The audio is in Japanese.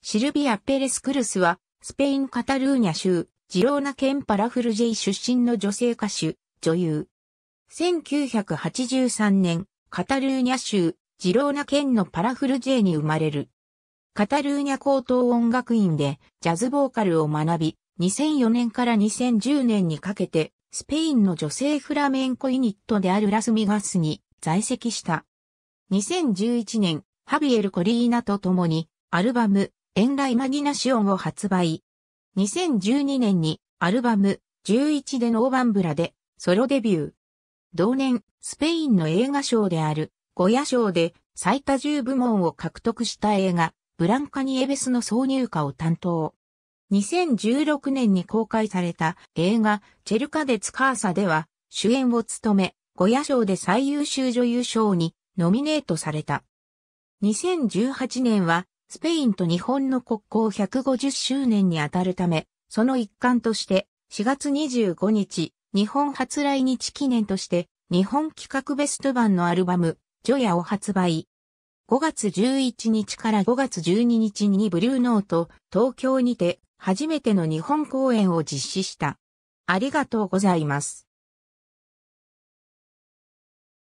シルビア・ペレス・クルスは、スペイン・カタルーニャ州、ジローナ県パラフルジェイ出身の女性歌手、女優。1983年、カタルーニャ州、ジローナ県のパラフルジェイに生まれる。カタルーニャ高等音楽院でジャズボーカルを学び、2004年から2010年にかけて、スペインの女性フラメンコユニットであるラスミガスに在籍した。2011年、ハビエル・コリーナと共に、アルバム、ライマギナシオンを発売。2012年にアルバム11でノーバンブラでソロデビュー。同年、スペインの映画賞であるゴヤ賞で最多10部門を獲得した映画ブランカニエベスの挿入歌を担当。2016年に公開された映画チェルカデツカーサでは主演を務め、ゴヤ賞で最優秀女優賞にノミネートされた。2018年はスペインと日本の国交150周年にあたるため、その一環として、4月25日、日本初来日記念として、日本企画ベスト版のアルバム、ジョヤを発売。5月11日から5月12日にブルーノート、東京にて、初めての日本公演を実施した。ありがとうございます。